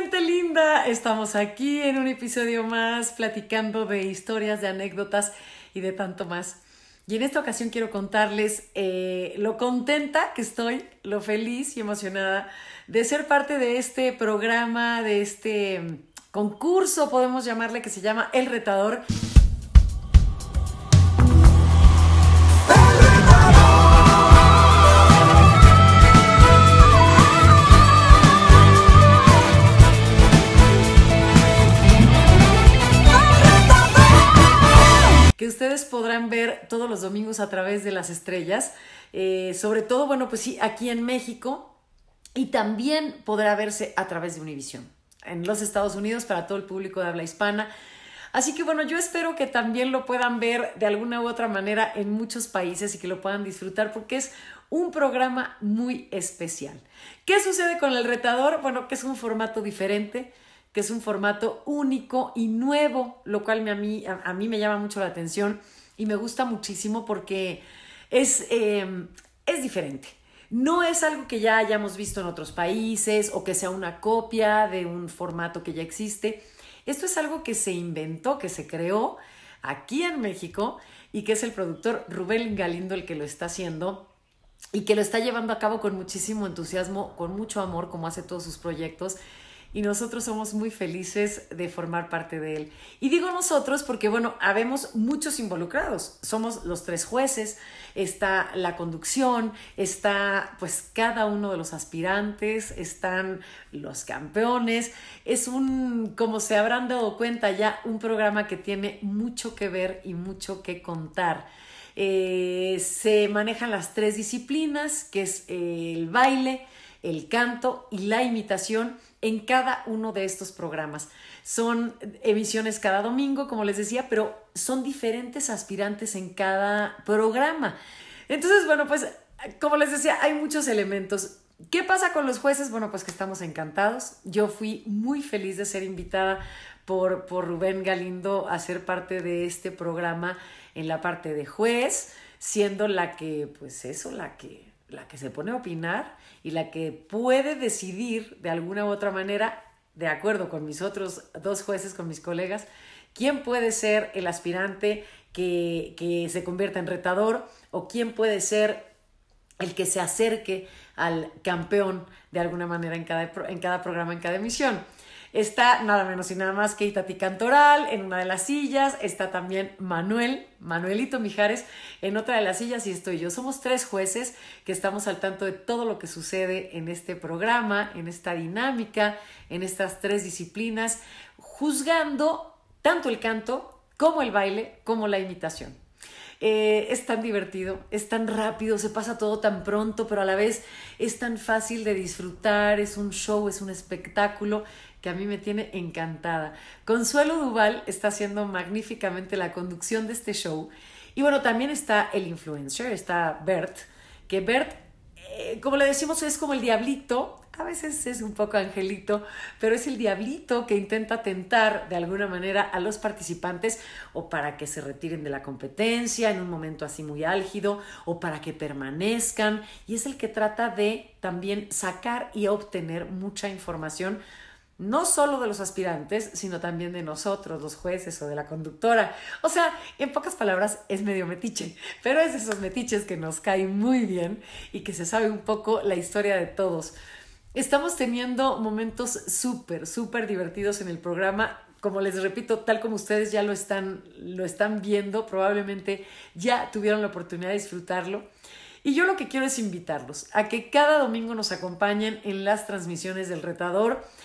gente linda? Estamos aquí en un episodio más platicando de historias, de anécdotas y de tanto más. Y en esta ocasión quiero contarles eh, lo contenta que estoy, lo feliz y emocionada de ser parte de este programa, de este mm, concurso, podemos llamarle, que se llama El Retador. podrán ver todos los domingos a través de las estrellas. Eh, sobre todo, bueno, pues sí, aquí en México y también podrá verse a través de Univisión en los Estados Unidos para todo el público de habla hispana. Así que bueno, yo espero que también lo puedan ver de alguna u otra manera en muchos países y que lo puedan disfrutar porque es un programa muy especial. ¿Qué sucede con el retador? Bueno, que es un formato diferente que es un formato único y nuevo, lo cual me, a, mí, me llama mucho la atención y me gusta muchísimo porque es, em, es diferente. No es algo que ya hayamos visto en otros países o que sea una copia de un formato que ya existe. Esto es algo que se inventó, que se creó aquí en México y que es el productor Rubén Galindo el que lo está haciendo y que lo está llevando a cabo con muchísimo entusiasmo, con mucho amor, como hace todos sus proyectos y nosotros somos muy felices de formar parte de él. Y digo nosotros porque, bueno, habemos muchos involucrados. Somos los tres jueces, está la conducción, está pues cada uno de los aspirantes, están los campeones. Es un, como se habrán dado cuenta ya, un programa que tiene mucho que ver y mucho que contar. Eh, se manejan las tres disciplinas, que es eh, el baile, el canto y la imitación en cada uno de estos programas. Son emisiones cada domingo, como les decía, pero son diferentes aspirantes en cada programa. Entonces, bueno, pues como les decía, hay muchos elementos. ¿Qué pasa con los jueces? Bueno, pues que estamos encantados. Yo fui muy feliz de ser invitada por, Rubén Galindo a ser parte de este programa en la parte de juez, siendo la que, pues eso, la que la que se pone a opinar y la que puede decidir de alguna u otra manera, de acuerdo con mis otros dos jueces, con mis colegas, quién puede ser el aspirante que, que se convierta en retador o quién puede ser el que se acerque al campeón de alguna manera en cada, en cada programa, en cada emisión. Está nada menos y nada más que Itati Cantoral en una de las sillas, está también Manuel, Manuelito Mijares en otra de las sillas y estoy yo. Somos tres jueces que estamos al tanto de todo lo que sucede en este programa, en esta dinámica, en estas tres disciplinas, juzgando tanto el canto como el baile, como la imitación. Eh, es tan divertido, es tan rápido, se pasa todo tan pronto, pero a la vez es tan fácil de disfrutar, es un show, es un espectáculo que a mí me tiene encantada. Consuelo Duval está haciendo magníficamente la conducción de este show. Y bueno, también está el influencer, está Bert, que Bert eh, como le decimos, es como el diablito, a veces es un poco angelito, pero es el diablito que intenta tentar de alguna manera a los participantes o para que se retiren de la competencia en un momento así muy álgido o para que permanezcan y es el que trata de también sacar y obtener mucha información no solo de los aspirantes, sino también de nosotros, los jueces o de la conductora. O sea, en pocas palabras, es medio metiche, pero es de esos metiches que nos caen muy bien y que se sabe un poco la historia de todos. Estamos teniendo momentos súper, súper divertidos en el programa. Como les repito, tal como ustedes ya lo están, lo están viendo, probablemente ya tuvieron la oportunidad de disfrutarlo. Y yo lo que quiero es invitarlos a que cada domingo nos acompañen en las transmisiones del retador.